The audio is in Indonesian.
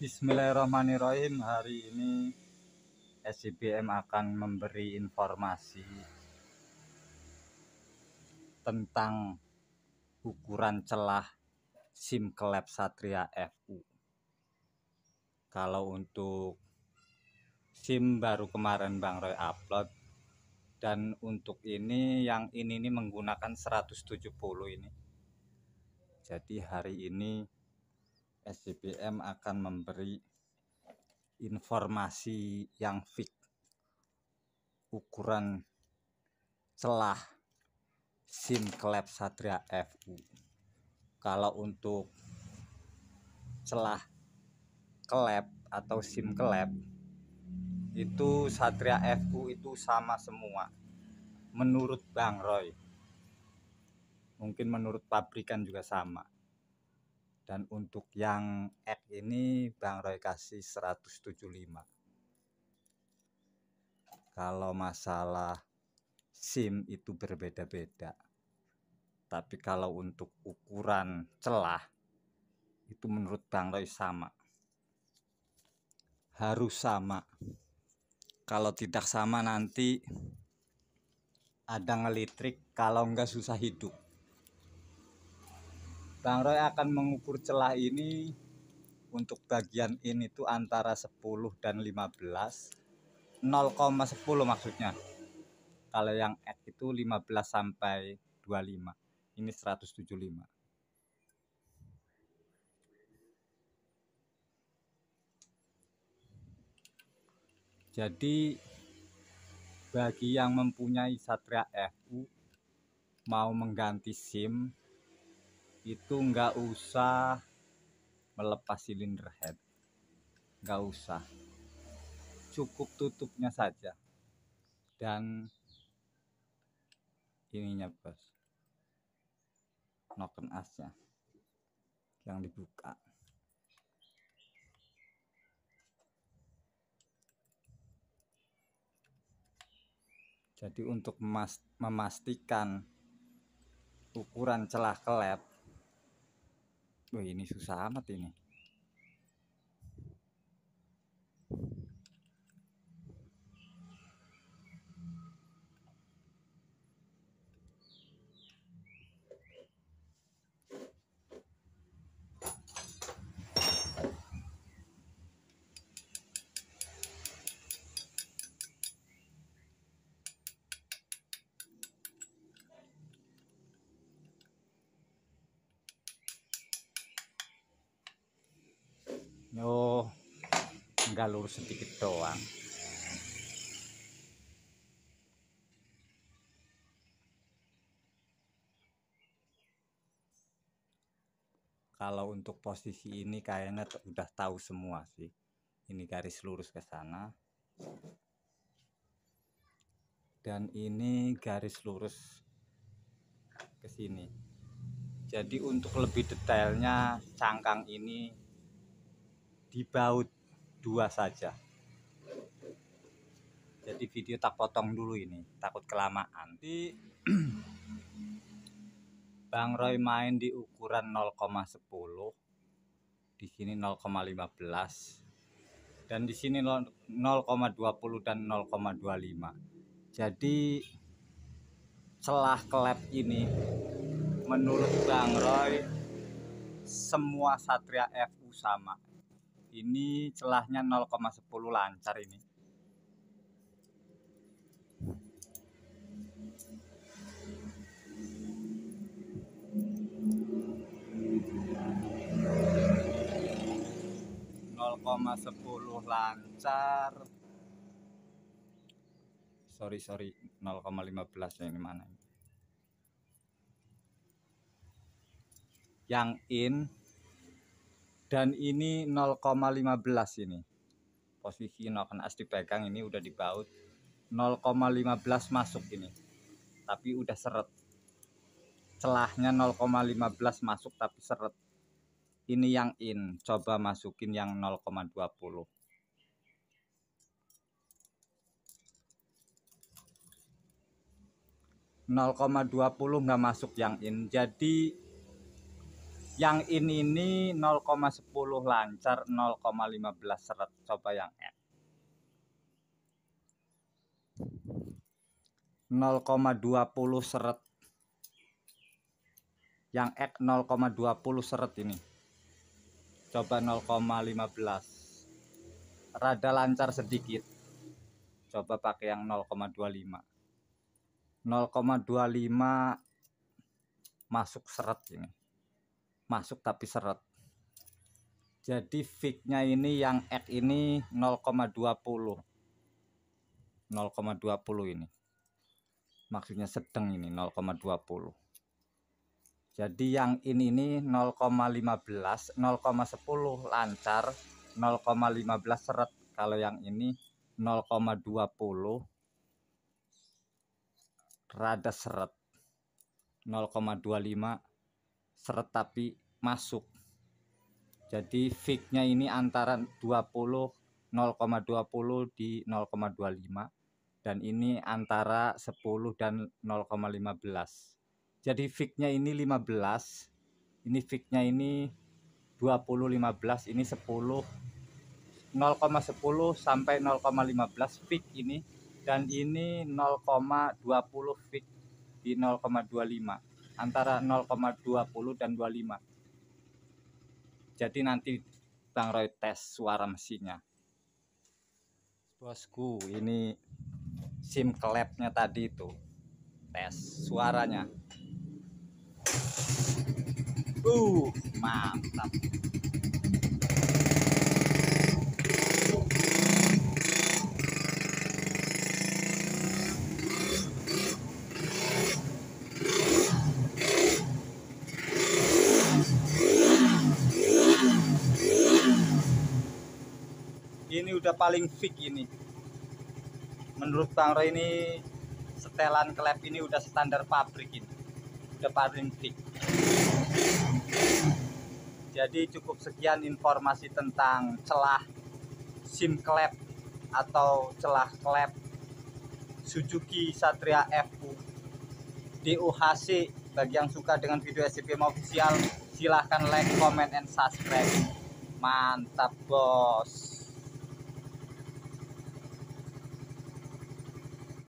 Bismillahirrahmanirrahim hari ini SIBM akan memberi informasi tentang ukuran celah SIM klep Satria FU kalau untuk SIM baru kemarin Bang Roy upload dan untuk ini yang ini ini menggunakan 170 ini jadi hari ini SCBM akan memberi informasi yang fix ukuran celah SIM klep Satria FU. Kalau untuk celah klep atau SIM klep itu Satria FU itu sama semua menurut Bang Roy. Mungkin menurut pabrikan juga sama dan untuk yang X ini Bang Roy kasih 175 kalau masalah SIM itu berbeda-beda tapi kalau untuk ukuran celah itu menurut Bang Roy sama harus sama kalau tidak sama nanti ada ngelitrik kalau enggak susah hidup Bang Roy akan mengukur celah ini untuk bagian ini tuh antara 10 dan 15 0,10 maksudnya kalau yang X itu 15 sampai 25 ini 175 jadi bagi yang mempunyai Satria FU mau mengganti SIM itu nggak usah melepas silinder head nggak usah cukup tutupnya saja dan ininya bos noken asnya yang dibuka jadi untuk memastikan ukuran celah klep Wah, ini susah amat ini. oh lurus sedikit doang kalau untuk posisi ini kayaknya udah tahu semua sih ini garis lurus ke sana dan ini garis lurus ke sini jadi untuk lebih detailnya cangkang ini di baut dua saja jadi video tak potong dulu ini takut kelamaan di Bang Roy main di ukuran 0,10 di sini 0,15 dan di sini 0,20 dan 0,25 jadi celah klep ini menurut Bang Roy semua Satria FU sama ini celahnya 0,10 lancar ini koma sepuluh lancar sorry sorry 0,15 yang mana yang in dan ini 0,15 ini posisi noken kena dipegang ini udah dibaut 0,15 masuk ini tapi udah seret celahnya 0,15 masuk tapi seret ini yang in coba masukin yang 0,20 0,20 nggak masuk yang in jadi yang ini ini 0,10 lancar 0,15 seret coba yang N 0,20 seret yang X 0,20 seret ini coba 0,15 rada lancar sedikit coba pakai yang 0,25 0,25 masuk seret ini masuk tapi seret jadi VIK-nya ini yang X ini 0,20 0,20 ini maksudnya sedang ini 0,20 jadi yang ini ini 0,15 0,10 lancar 0,15 seret kalau yang ini 0,20 rada seret 0,25 tapi masuk jadi fake-nya ini antara 20 0,20 di 0,25 dan ini antara 10 dan 0,15 jadi fake-nya ini 15 ini fake-nya ini 20 15 ini 10 0,10 sampai 0,15 fik ini dan ini 0,20 fik di antara 0,20 dan 25 jadi nanti Bang Roy tes suara mesinnya bosku ini SIM klepnya tadi itu tes suaranya uh mantap udah paling fix ini menurut Bang ini setelan klep ini udah standar pabrik ini udah paling fix jadi cukup sekian informasi tentang celah SIM klep atau celah klep Suzuki Satria FU DUHC bagi yang suka dengan video SCP official silahkan like, comment, and subscribe mantap bos